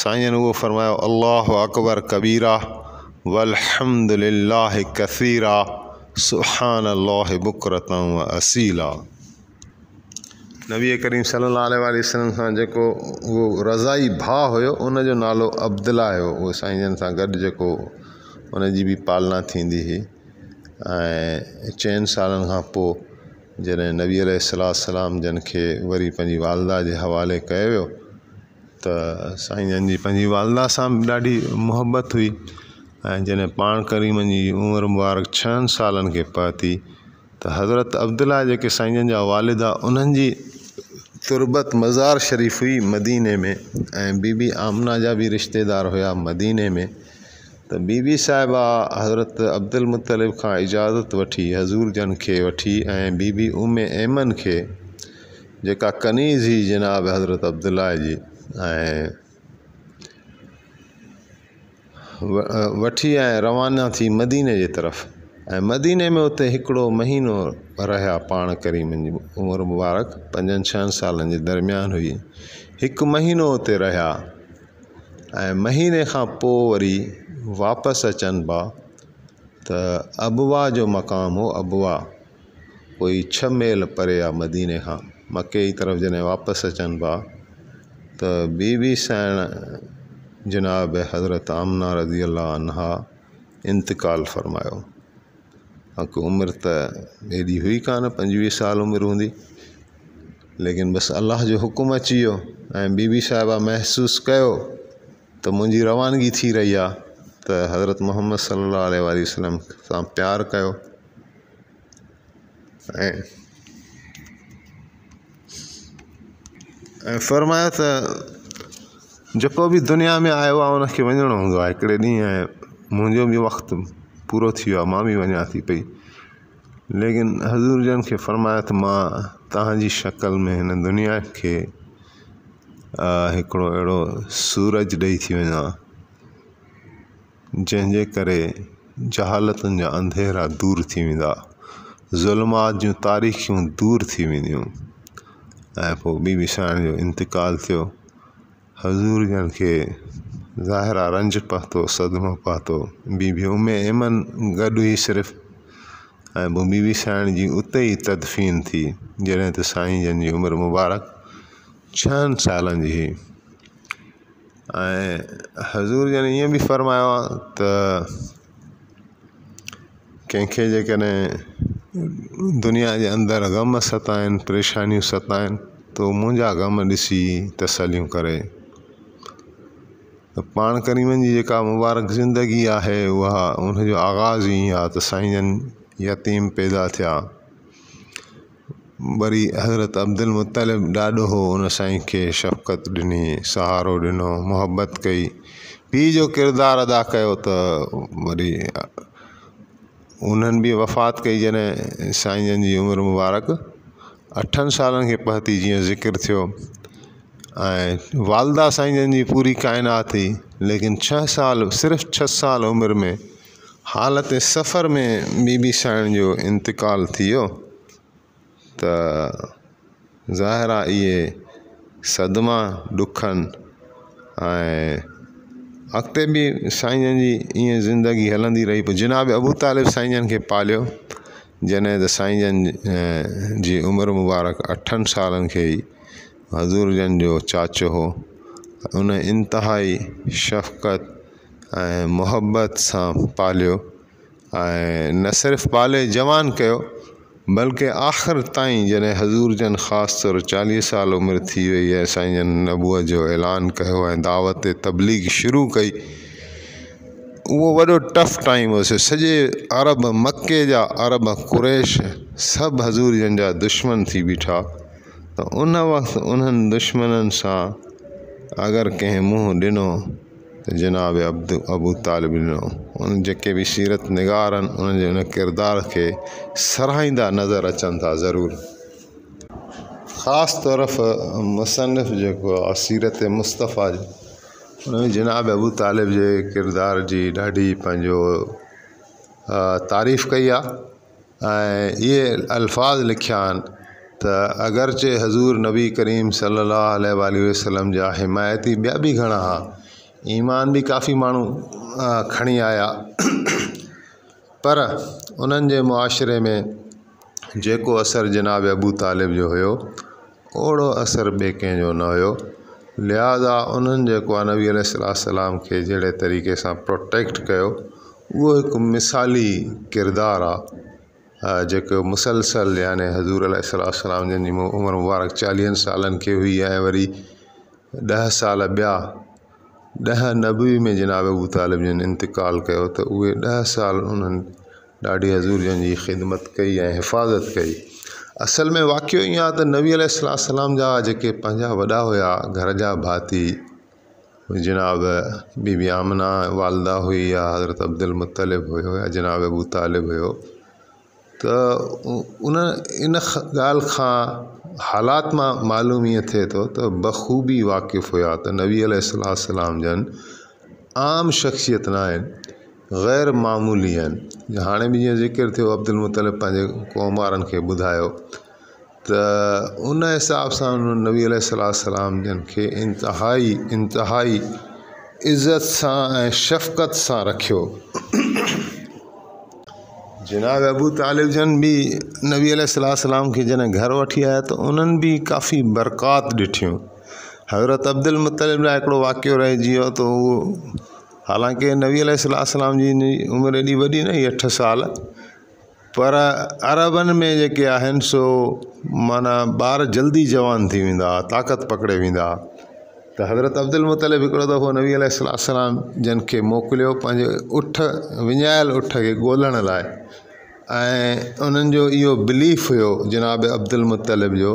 साईं उहो फ़रमायो अल्लाह अकबर कबीरा वलहमद कसीरा सुहान अलाह बुकरत असीला नबी करीम सलाहु वसलम सां जेको उहो रज़ाई भाउ हुयो उनजो नालो अब्दुला हो उहो साईं जन सां गॾु जेको उनजी पालना थी हुई ऐं साल सालनि खां पोइ नबी सलाम जन खे वरी वालदा के हवाले वो वियो त जन जी वालदा से बि ॾाढी हुई ऐं पान पाण की उम्र मुबारक छह साल खे पहुती त हज़रत अब्दुल्ला जेके साईं जन जा वालिदा उन्हनि तुरबत मज़ार शरीफ हुई मदीने में बीबी आमना जा भी रिश्तेदार हुया मदीने में तो बीबी साहिबा हज़रत अब्दुल मुतलिब का इजाज़त वी हज़ूर जन के वी बीबी उम ऐमन के जो कनीज़ हुई जनाब हज़रत अब्दुल्ला जी वी रवाना थी मदीने की तरफ़ ऐं मदीने में उतो महीनो रहिया पाण करीम उम्र मुबारक पंजनि छहनि सालनि जे दरमियान हुई एक महीनो उते रहिया महीने का पोइ वरी वापसि अचनि पिया त जो मक़ाम हो अबवा कोई छह मेल परे आ मदीने का मके जी तरफ़ जैसे वापस अचन पिया त बीबी साइण जनाब हज़रत आमना रज़ी अल्लाह अनहा इंतिकाल फ़रमायो आपको उम्र त हुई कान पंजवीह साल उम्र होंगी लेकिन बस अल्लाह जो हुकुम अची वो बीबी साहबा महसूस कर तो मुझी रवानगी थी रही है हज़रत मोहम्मद सल्लाह वसलम से प्यार कर फरमाया तो जो भी दुनिया में आयो उन उनखे वञिणो हूंदो मुझे भी वक्त पूरो थी वियो आहे मां थी पी लेकिन हज़ूर जन के फरमाया तो माँ तव्हांजी शक्ल में इन दुनिया के हिकिड़ो अहिड़ो सूरज डेई थी वञा जैसे करे जहालत जा अंधेरा दूर थी वा ज़ुल्मात जो तारीख़ दूर थी वेंदियूं ऐं पोइ जो इंतकाल थो हज़ूर जन के ज़ाहिर रंज पहुतो सदमो पहुतो बीबियूं में ऐमन गॾु ई सिर्फ़ु बीबी साइण जी उते ई तदफ़ीन थी जैसे तो साई जन जी उमिरि मुबारक छह साल की हुई हज़ूर जन ईअं भी फरमायो आहे त कंहिंखे दुनिया जे अंदरि ग़म सताइनि परेशानी सताइनि तो मुझा ग़म ऐसी तसलियूं करे त तो पाण करीमनि जी जेका मुबारक ज़िंदगी आहे उहा उनजो आगाज़ ही आहे त साईं जन यतीम पैदा थिया वरी हज़रत अब्दुल मुतलिब ॾाॾो हो उन साईं खे शफ़क़त ॾिनी सहारो ॾिनो मुहबत कई पीउ जो किरदारु अदा कयो त वरी उन्हनि बि वफ़ात कई जॾहिं साईं जन जी उमिरि मुबारक अठनि सालनि खे पहुती जीअं ज़िक्र थियो वालदा साईं जन जी पूरी कायन हुई लेकिन छह साल सिर्फ़ छह साल उम्र में हालत सफ़र में बीबी साइण जो इंतकाल थियो वियो त सदमा दुखन अगत भी साई साईं जन की ये ज़िंदगी हलंदी रही जिनाब अबू तालिब साईं जन के पालो जैसे साईं जन जी उम्र मुबारक अठन साल के ही हज़ूरजन जो चाचो हो उन इंतहाई शफ़क़त ऐं मुहबत सां पालियो न सिर्फ़ पाले जवान बल्कि आख़िर ताईं जै हज़ूरजन ख़ासि तौरु चाली साल उम्र थी वई आहे साईं जन नबूअ जो ऐलान किया दावत तबलीग शुरू कई वो वो टफ टाइम हुयोसीं सजे अरब मके जा अरब कुरैश सभु हज़ूरजन जा दुश्मन थी बीठा तो उन वक्त उन दुश्मन से अगर कें मुंहुं दिनों तो जनाब अब्दु अबू तालिब दिनों उन जेके बि सीरत निगार उन किरदार के सराहींदा नज़र अचन था ज़रूरु ख़ासि तौर मुसनफ़ जेको सीरत मुस्तफ़ा जो उन जनाब अबू तालिब के किरदार की ॾाढी तारीफ़ कई आहे ऐं इहे अल्फाज़ लिखिया अगरचे हज़ूर नबी करीम सलाहु वसलम जहा हिमायती ॿिया बि घड़ा हुआ ईमान भी काफ़ी मानू खी आया पर उन जे में जो असर जनाब अबू तालिब जो हो ओड़ो बे ॿिए कंहिंजो न हो लिहाज़ा उन्हनि नबी अलाम के जड़े तरीक़े से प्रोटेक्ट किया वो एक मिसाली किरदार आ जो मुसलसल यानि हज़ूर सलाम जंहिंजी उमिरि मुबारक चालीहनि साल खे हुई है वरी दह साल ॿिया ॾह नबे में जनाब अबू तालिब जन इंतिकाल कयो त उहे ॾह साल उनी हज़ूर जन जी ख़िदमत कई है हिफ़ाज़त कई असल में वाक्य ईअं आहे नबी अलाम जा जेके पंहिंजा घर जा भाती जनाब बीबी आमना वालदा हुई या हज़रत अब्दुल मुतलिब हुयो या जनाब अबू तालिब हुयो त उन इन ॻाल्हि खां हालात में मालूम ये थे तो त बख़ूबी वाकिफ़ हुआ त नबी सलाम जन आम शख़्सियत न ग़ैर मामूली आहिनि हाँ भी जीअं ज़िकिर थियो अब्दुल मुतलिब पंहिंजे क़ौम वारनि उन हिसाब सां नबी सलाम जन के इंतहाई इंतहाई इज्जत से ऐं शफ़क़त सां रखियो जनाब अबू तालिब जन भी नबी अलैहिस्सलाम के जॾहिं घर वठी आया तो उन्हें भी काफ़ी बरकत ॾिठियूं हज़रत अब्दुल मुतलिब लाइ हिकिड़ो वाक़ियो रहिजी हालांकि नबी अलैहिस्सलाम जी की उम्र एडी वही हुई अठ साल पर अरबन में जो सो माना बार जल्दी जवान थी वा ताक़त पकड़े वा तो हज़रत अब्दुल मुतलिब एक दफ़ो नबी अलैहिस्सलाम जन के मोकिलो पाँ उठ विञायल उठ के ॻोल्हण लाए उन्हों उन्हनि जो इहो बिलीफ हुयो जनाब अब्दुल मुतलिब जो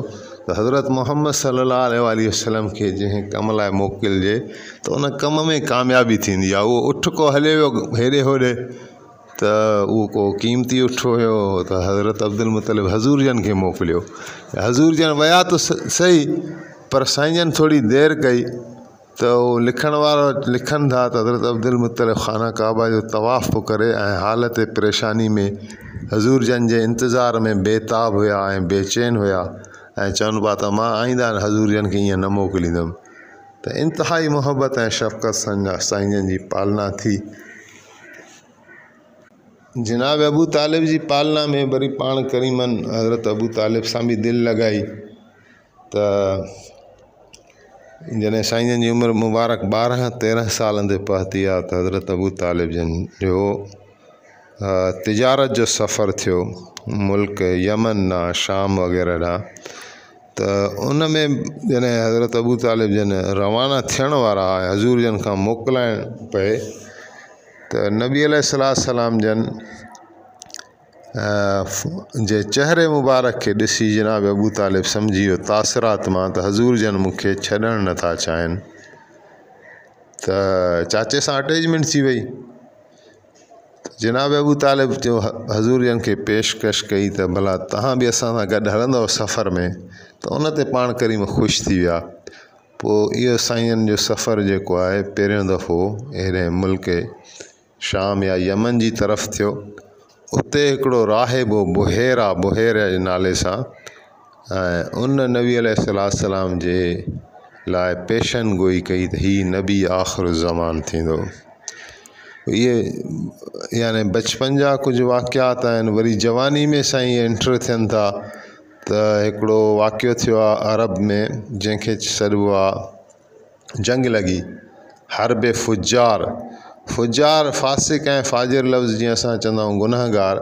त हज़रत मोहम्मद सलाहु वसलम खे जंहिं कम लाइ मोकिलिजे त उन कम में कामयाबी थींदी आहे उहो उठ को हले वियो हेॾे होॾे त उहो को क़ीमती उठो हुयो त हज़रत अब्दुल मुतलिब हज़ूर जन खे मोकिलियो हज़ूर जन विया त सही पर साईं जन थोरी देरि कई तो लिखण वारो लिखनि था त हज़रत अब्दुल मुतल ख़ाना काबा जो तवाफ़ पियो करे ऐं परेशानी में हज़ूर जन जे इंतज़ार में बेताब हुया ऐं बेचैन हुया ऐं चवनि पिया त मां आईंदा हज़ूर जन खे ईअं न मोकिलींदुमि त इंतिहाई मोहब्बत ऐं शफ़क़त सां साईं जन जी पालना थी जनाब अबू तालिब जी पालना में वरी पाण करीमन हज़रत अबू तालिब सां बि दिलि लॻाई त जैसे साई जन की उम्र मुबारक बारह तेरह साल पहती है आहे हज़रत अबू तालिब जन जो तिजारत जो सफ़र थो मुल्क यमन ना शाम वग़ैरह ना तो उन में हज़रत अबू तालिब जन रवाना थे वारा हज़ूर जन का मोकल पे तो नबी अल सलाम जन जे चेहरे मुबारक के ऐसी जनाब अबू तालिब समझी तासरात में हज़ूर जन मुख्य छॾणु नथा चाहिनि त चाचे सां अटैचमेंट थी वई जनाब अबू तालिब जो हज़ूर जन खे पेशकश कई त भला तव्हां बि असां सां गॾु हलंदव सफ़र में तो उन पा पाण करीम ख़ुशि थी विया पोइ इहो साईंअनि जो सफ़र जेको आहे पहिरियों दफ़ो अहिड़े मुल्क शाम या यमन की तरफ़ थो उतो हिकिड़ो राहिबो बुहेरा बुहेरा नाले सां उन नबी अलाम जे लाइ पेशन गोई कई त हीउ नबी आख़िर ज़मान थींदो इहे यानी बचपन जहा कुछ वाक्यात आहिनि वरी जवानी में साईं इहे इंटर थियनि था त हिकिड़ो वाक़ियो अरब में जैसे सॾिबो जंग लगी हर बे फुजार फुजार फासिक ए फाजिर लफ़्ज़ जी अस चवंदा गुनहगार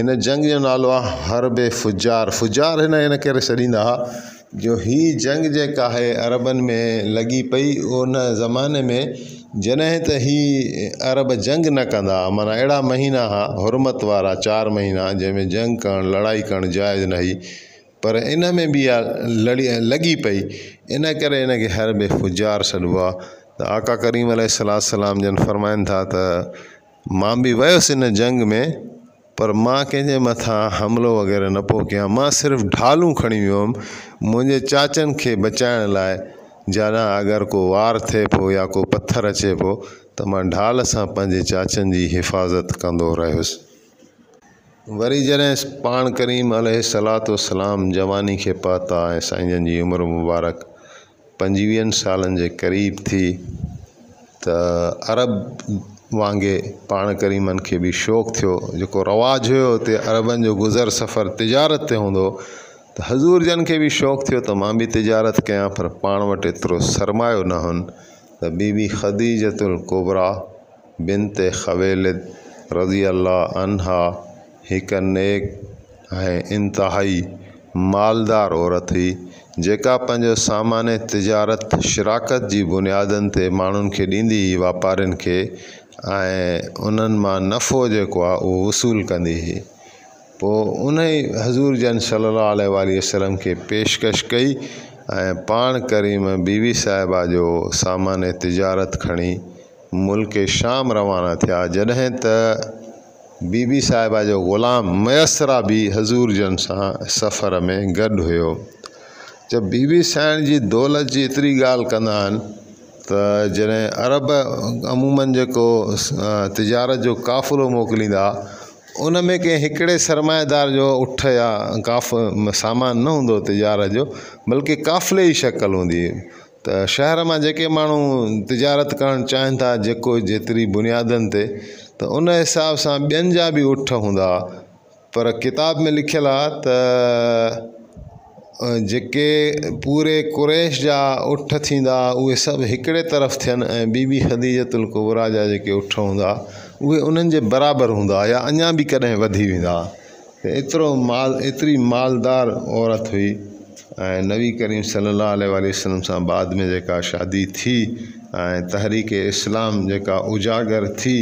इन जंग जो नालो आ हरबे फुजार फुजार है हिन करे छॾींदा जो हि जंग जेका आहे में लगी पई उन ज़माने में जै त ही अरब जंग न कंदा माना महीना हुआ हुरमत वारा चार महीना जैमें जंग कर लड़ाई कर जायज न पर इन में भी लड़ी लगी पई इन कर हर बे फुजार छबो तो आका करीम सलाम जन फरमाइनि था त मां बि वियुसि इन जंग में पर मां कें मथा हमलो वग़ैरह न पो कयां मां सिर्फ़ु ढालूं खणी वियुमि मुंहिंजे चाचनि खे बचाइण लाइ जाॾां अगरि को वार थे पियो या को पत्थर अचे पो तो मां ढाल से पंहिंजे चाचन जी हिफ़ाज़त कंदो रहियुसि वरी जॾहिं पान करीम अलह सलात वसलाम जवानी के पाता ऐं साईं जन जी मुबारक पंजवीहनि सालनि जे क़रीब थी त अरब वांगुरु पाण करीमन के भी शौक़ु थो जेको रवाजु हुयो हुते जो गुज़र सफ़र तिजारत ते हूंदो त हज़ूर जन खे बि शौक़ु थियो त मां बि तिजारत कयां पर पान वट ए सरमायो न हुन त बीबी ख़दीजतुल कुबरा बिन ते ख़वेलिद रज़ी अल्लाह अनहा एक नेक है इंतहाई मालदार औरत हुई जो पंहिंजो सामान्य तजारत शिराकत की बुनियाद ते माण्हुनि खे ॾींदी हुई वापारियुनि खे ऐं नफ़ो जो आहे उहो वसूलु हुई पोइ उन हज़ूर जन सलाहु वसलम खे पेशकश कई ऐं पाण करीम बीवी साहिबा जो सामान्य तजारत खणी मुल्क शाम रवाना थे जॾहिं त बीबी साहिबा जो ग़ुलाम मयसरा भी हज़ूर जन सां सफ़र में गड हुयो जब बीबी साइण जी दौलत जी एतिरी ॻाल्हि कंदा अरब अमूमन जो तिजारत जो काफ़िलो मोकिलींदा उन में कंहिं हिकिड़े सरमाएदार जो उठ या काफ़ सामान न हूंदो तिजारत जो बल्कि काफ़िले जी शक्ल होंगी त शहर में जो मू तजारत कर चाहन था जेको जेतिरी बुनियादनि ते त उन हिसाब से बन जा भी उठ हूंदा पर किताब में लिखल आहे त जेके पूरे कुरैश जा ऊठ थींदा उहे सभु हिकिड़े तरफ़ थियनि ऐं बीबी ख़दीजतुल कुबरा जा जेके ऊठ हूंदा उहे उन्हनि जे बराबरि हूंदा या अञा बि कॾहिं वधी वेंदा एतिरो माल एतिरी मालदार औरत हुई ऐं नबी करीम सलाहु वसलम सां बाद में जेका शादी थी ऐं तहरीक इस्लाम जेका उजागर थी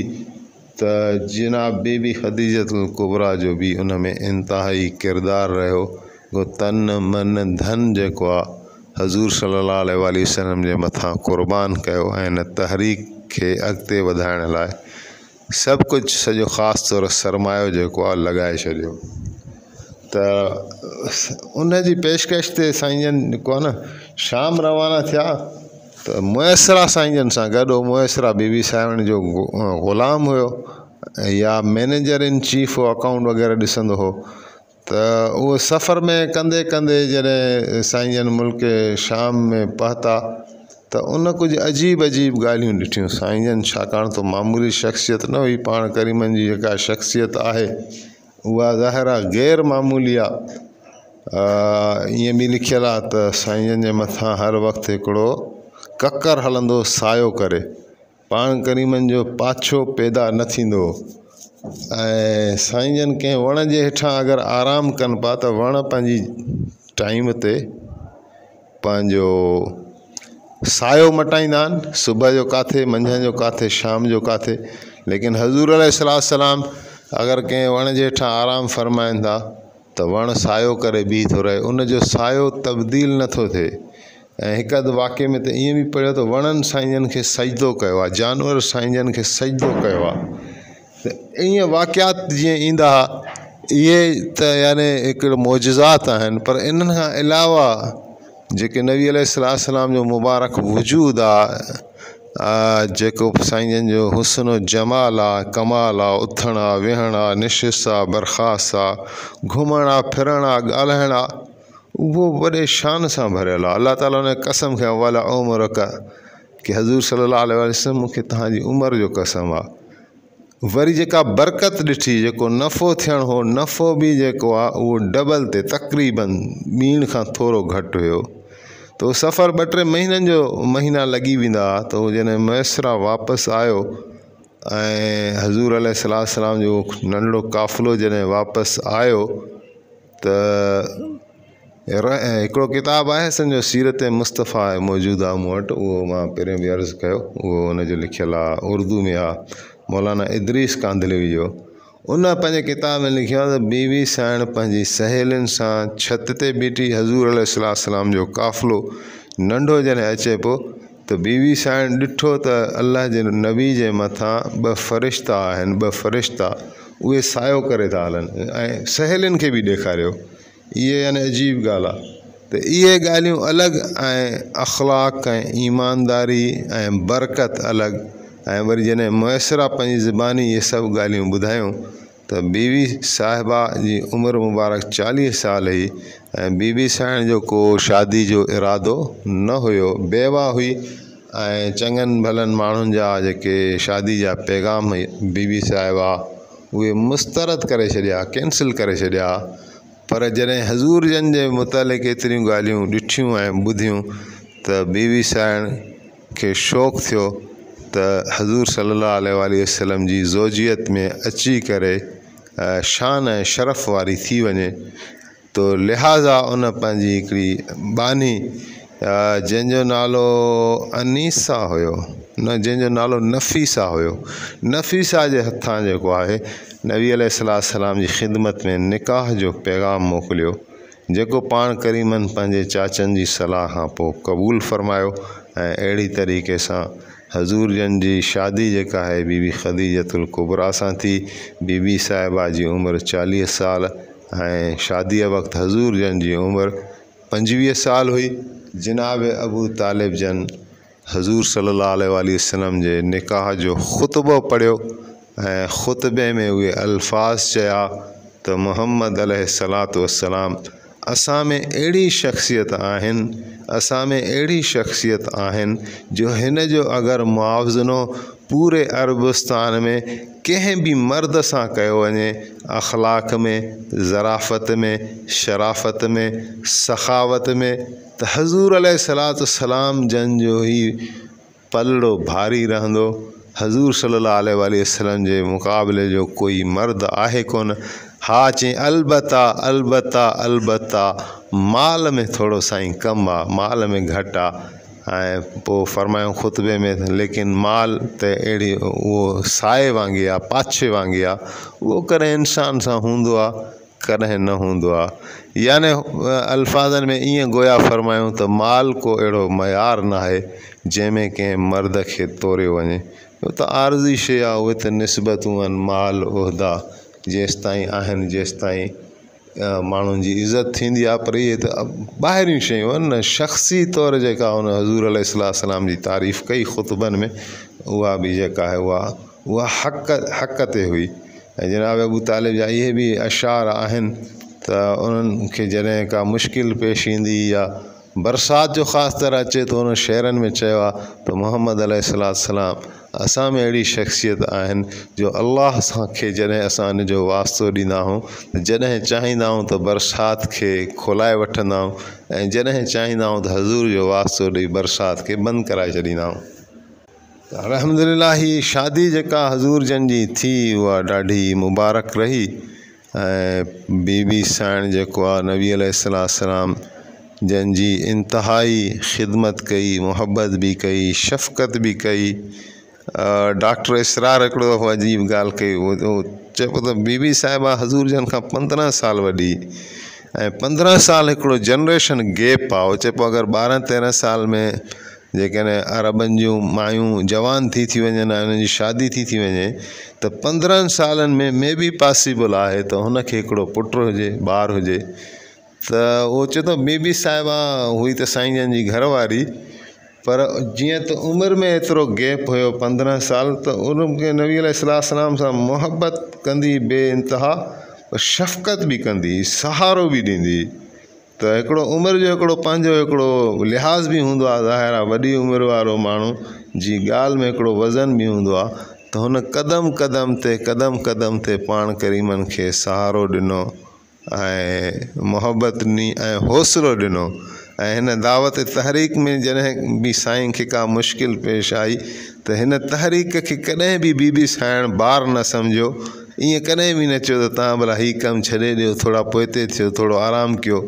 त जनाब बेबी ख़दीजतुल कुबरा जो बि उन में इंतिहाई किरदारु रहियो गो तन मन धन जो हज़ूर सलाह वसलम जे मथां क़ुर्बान किया तहरीक खे अॻिते वधाइण लाइ सभु कुझु सॼो तौर सरमायो जो आहे लॻाए छॾियो त उन जी पेशकश ते साईं जन जेको न शाम रवाना थे तो मुयसरा साईं जन सां गॾु मुयसरा बीबी साहिबनि जो ग़ुलाम हुयो या मैनेजर इन चीफ अकाउंट वग़ैरह ॾिसंदो हो त उहो सफ़र में कंदे कंदे जॾहिं साईं जन मुल्क शाम में पहता तो उन कुझु अजीब अजीब ॻाल्हियूं ॾिठियूं साईं जन छाकाणि त मामूली शख़्सियत न हुई पाण करीमनि जी जेका शख़्सियत है उहा ज़ाहिर गैर मामूली आहे ईअं बि लिखियलु आहे त जन जे मथां हर वक़्तु हिकिड़ो ककर हलंदो सायो करे पाण करीमनि जो पाछो पैदा न थींदो ऐं साईं जन कंहिं वण जे हेठां अगरि आराम कनि पिया त वण पंहिंजी टाइम ते पंहिंजो सायो मटाईंदा आहिनि सुबुह जो किथे मंझंदि जो किथे शाम जो किथे लेकिन हज़ूर अलाए सलाहु सलाम अगरि कंहिं वण जे हेठां आराम फ़रमाइनि था त वण सायो करे बीह थो रहे उन जो सायो तब्दील नथो थिए ऐं हिकु अधु वाक्य में त ईअं बि पढ़ियो त वणनि साईं जन खे सजदो कयो आहे जानवर साईं जन खे सजदो कयो आहे ईअं वाक्यात जीअं ईंदा हुआ इहे एक याने हिकिड़ो मौजात आहिनि पर इन्हनि अलावा जेके नबी अलाम जो मुबारक वजूद आहे जेको साईं जन जो हुस्न जमाल आहे कमाल आहे उथणु आहे विहणु आ निशिस्त आ बरख़ास्त आहे घुमणु आहे फिरणु आहे ॻाल्हाइणु आहे शान से भरियलु आहे ताला हुन कसम खे वाला उमिरि का की हज़ूर सलाहु वसम मूंखे उम्र जो कसम आहे वरी जेका बरकत ॾिठी जेको नफ़ो थियणो हो नफ़ो बि जेको आहे उहो डबल ते तक़रीबन ॿीण खां थोरो घटि हुयो तो सफ़र ॿ टे महीननि जो महीना लॻी वेंदा हुआ त उहो जॾहिं मैसरा वापसि आयो ऐं हज़ूर अल जो नंढड़ो काफ़िलो जॾहिं वापसि आयो त हिकिड़ो किताबु आहे सम्झो सीरत मुस्तफ़ा आहे मौजूदु आहे मूं वटि उहो मां पहिरियों बि अर्ज़ु कयो उहो हुनजो लिखियलु आहे उर्दू में आहे मौलाना इद्रीस कांधलवी जो उन किताब में लिखियो आहे त बीवी साइण पंहिंजी सहेलियुनि सां छिति ते बीठी हज़ूर सलाम जो काफ़िलो नंढो जॾहिं अचे पो तो बीवी साण ॾिठो त अलाह जे नबी के मथा ॿ फ़रिश्ता आहिनि ॿ फ़रिश्ता उहे सायो कर हलन सहेलियन के भी खे ये यानी अजीब गाल आहे त इहे ॻाल्हियूं अख़लाक ईमानदारी ऐं बरकत अलग ऐं वरी जॾहिं मुयसरु आहे ज़बानी ये सब गाल ॿुधायूं त बीवी साहिबा जी उम्र मुबारक चालीह साल हुई बीवी बीबी जो को शादी जो इरादो न हो बेवा हुई चंगन भलन मानुन माण्हुनि जा शादी जा पैगाम बीबी साहिबा उ मुस्तरद कर कैंसिल कर पर जॾहिं हज़ूर जन के मुतालिक़ एतिरियूं गाल ॾिठियूं ऐं बीवी साइण के शौक थियो त हज़ूर सल्ला वसलम की जोजियत में अची कर शान ऐं शरफ़ वारी थी वञे तो लिहाज़ा उन पंहिंजी बानी जंहिंजो नालो अनीसा हुयो न जंहिंजो नालो नफ़ीसा हो नफ़ीसा जे हथा जेको आहे नबी अलाम जी ख़िदमत में निकाह जो पैगाम मोकिलियो जो पा करीमन पंहिंजे चाचन की सलाह खां पोइ क़बूलु फ़रमायो तरीक़े सां हज़ूर जन की शादी जेका बीबी ख़दीजतुल कुबरा सां थी बीबी साहिबा की उम्र चालीस साल है शादी वक्त हज़ूर जन की उम्र पंजवीह साल हुई जिनाब अबू तालिब जन हज़ूर सलाहु वसलम के निकाह जो ख़ुतबो पढ़ो ख़ुतबे में उ अल्फाज़ चया तो मोहम्मद सलात वसलाम असा में अड़ी शख़्सियत आहिनि असां में अड़ी शख़्सियत आहिनि जो हिन जो अगरि मुआवज़नो पूरे अरबस्तान में कें भी मर्द से कयो अख़लाक़ में ज़राफ़त में शराफ़त में सखावत में त हज़ूर सलात सलाम जन जो ही पलड़ो भारी रहंदो हज़ूर सलाहु वसलम जे मुक़ाबले जो कोई मर्द आहे को हा चई अलबत् अलबत् अलबत् माल में थोड़ो साई कम आ माल में घट आरमाय ख़ुतबे में लेकिन माल तो अड़ी वो साए वांगुरु पाछे वांगुरु आहे वो कॾहिं इंसान से हों आहे न हों यानि अल्फाजन में इं गोया फरमायूं तो माल को अड़ो मयार ना है जैमें कें मर्द के तोरे वे तो आर्जी आरज़ी आ उ उहे माल उहदा जेस ताईं आहिनि जेसि ताईं माण्हुनि जी इज़त थींदी पर इहे त ॿाहिरियूं शयूं शख़्सी तौर जो हज़ूर अलाम की तारीफ़ कई ख़ुतबनि में उहा बि जेका आहे हक़ हक़ हुई ऐं जनाब अबू तालिब जा ये भी अशार आहिनि त उन्हनि खे का मुश्किल पेश ईंदी या बरसाति जो खास तरह अचे थो तो हुन शेरनि में चयो आहे मोहम्मद अलाम असां में अड़ी शख़्सियत आहिनि जो अल्लाह के जॾहिं असां इन जो वास्तो ॾींदा आहियूं जॾहिं चाहींदा आहियूं त बरसाति खे खोलाए वठंदा आहियूं ऐं जॾहिं हज़ूर जो वास्तो ॾेई बरसाति खे बंदि कराए छॾींदा आहियूं अलहमिल्ला शादी जेका हज़ूर जन की थी उहा ॾाढी मुबारक रही बीबी साण जो नबी अलाम जी इंतहाई खिदमत कई मोहब्बत भी कई शफ़क़त भी कई डॉक्टर इसरार हिकिड़ो हो अजीब गाल कई उहो चए बीबी साहिबा हज़ूर जन का पंद्रह साल वही पंद्रह साल एक जनरेशन गैप आ चो अगर बारह तेरह साल में जैसे अरबन जो मायूं जवान थी थी वन ऐं शादी थी थी वे तो पंद्रह साल में मे बी पॉसिबल है तो उनके पुट हो बार हो त उहो चए थो बी बी साहिबा हुई त साईं जन जी घरवारी पर जीअं त उमिरि में एतिरो गैप हुयो पंद्रहं साल त उन मूंखे नवी अल सां मुहबत कंदी बे इंतिहा पर शफ़क़त बि कंदी सहारो बि ॾींदी त हिकिड़ो उमिरि जो हिकिड़ो पंहिंजो हिकिड़ो लिहाज़ बि हूंदो आहे ज़ाहिर आहे वॾी उमिरि वारो माण्हू जी ॻाल्हि में हिकिड़ो वज़न बि हूंदो आहे त हुन कदम कदम ते कदम कदम ते पाण करीमनि खे सहारो ॾिनो मोहब्बत मोहबत ॾिनी हौसलो ॾिनो दावत तहरीक में जॾहिं बि साईं खे का मुश्किल पेश आई तो तहरीक के कॾहिं भी बीबी साइण ॿार न सम्झो ईअं कॾहिं बि न चयो त भला हीउ कमु छॾे ॾियो थोरा पोइ ते थियो थोरो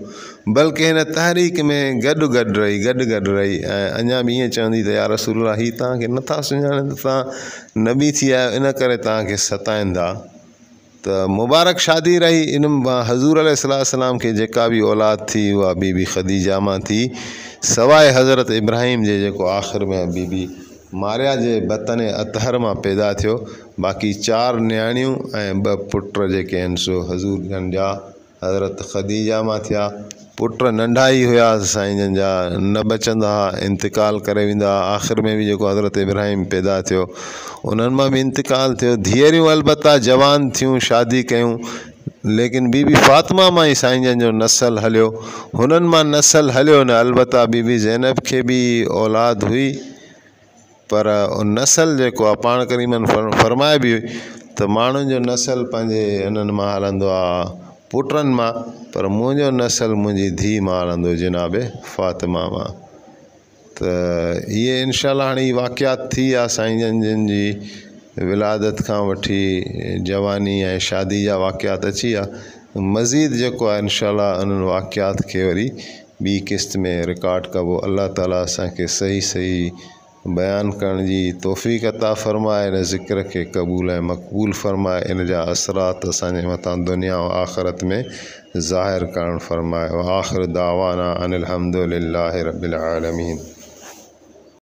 बल्कि हिन तहरीक में गड गॾु रही गॾु गॾु रही ऐं अञा बि ईअं चवंदी यार रसूल हीउ तव्हांखे नथा सुञाणनि त थी आया इन करे तव्हांखे त मुबारक शादी रही इन हज़ूर अलाम खे जेका बि औलाद थी उहा बीबी ख़दी जामा थी सवाइ हज़रत इब्राहिम जे जेको आख़िर में आहे बीबी मारिया जे बतन अतहर मां पैदा थियो बाक़ी चारि नियाणियूं ऐं ॿ पुट जेके आहिनि सो हज़ूर खनि जा हज़रत ख़दीजा मां थिया पुट नंढा ही हुआ साईं जन जा न बचंदा इंतकाल कर आख़िर में भी जो हज़रत इब्राहिम पैदा थो उन भी इंतकाल इंतिकाल धीर अलबत् जवान थिय शादी क्यों लेकिन बीबी फातिमा में ही साईं जन जो नसल हलो उन नसल हलो न अलबत् बीबी ज़ैनब के भी औलाद हुई पर नसल जो पा करीमन करीमनि फरमाए भी हुई तो माण्हुनि जो नसल पाँ इन्हनि मां पुटनि मां पर मुंहिंजो नसल मुंहिंजी धीउ मां हलंदो जिनाब फ़ातिमा मां त इहे इनशा हाणे वाक़ियात थी विया साईं जन जिन जी विलादत खां वठी जवानी ऐं शादी जा वाक़ियात अची विया मज़ीद जेको आहे इनशा उन्हनि वाक़ियात खे वरी ॿी किस्त में रिकॉड कबो अलाह ताला असांखे सही सही बयान करण जी तोहफ़ी कता फ़रमाए हिन ज़िक्र के क़बूल ए मक़बूल फ़रमाए इन जा असरात असांजे मथां दुनिया और आख़रत में ज़ाहिर करणु फ़रमाए आख़िर दावाना अनिलहमदिल्ला रबीआलमीन